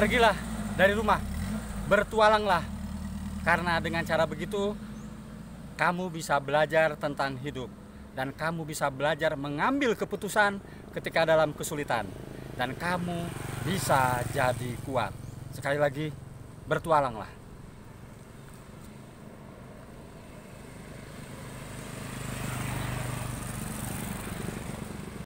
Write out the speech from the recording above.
Pergilah dari rumah, bertualanglah, karena dengan cara begitu kamu bisa belajar tentang hidup dan kamu bisa belajar mengambil keputusan ketika dalam kesulitan dan kamu bisa jadi kuat. Sekali lagi, bertualanglah.